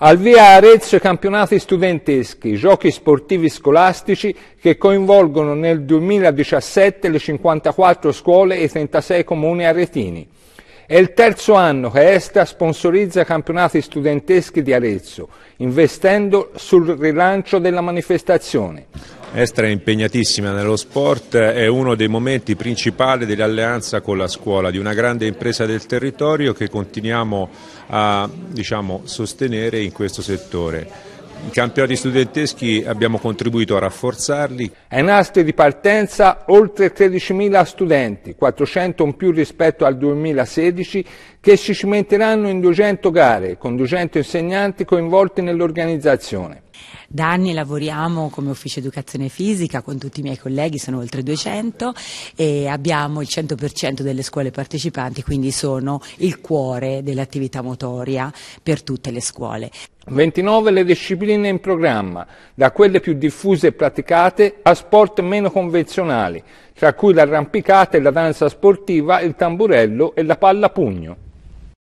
Al via Arezzo i campionati studenteschi, giochi sportivi scolastici che coinvolgono nel 2017 le 54 scuole e i 36 comuni aretini. È il terzo anno che Esta sponsorizza i campionati studenteschi di Arezzo, investendo sul rilancio della manifestazione. Estra è impegnatissima nello sport, è uno dei momenti principali dell'alleanza con la scuola, di una grande impresa del territorio che continuiamo a diciamo, sostenere in questo settore. I campionati studenteschi abbiamo contribuito a rafforzarli. Ai nastri di partenza oltre 13.000 studenti, 400 in più rispetto al 2016, che si cimenteranno in 200 gare, con 200 insegnanti coinvolti nell'organizzazione. Da anni lavoriamo come ufficio educazione fisica con tutti i miei colleghi, sono oltre 200 e abbiamo il 100% delle scuole partecipanti, quindi sono il cuore dell'attività motoria per tutte le scuole. 29 le discipline in programma, da quelle più diffuse e praticate a sport meno convenzionali, tra cui l'arrampicata e la danza sportiva, il tamburello e la palla pugno.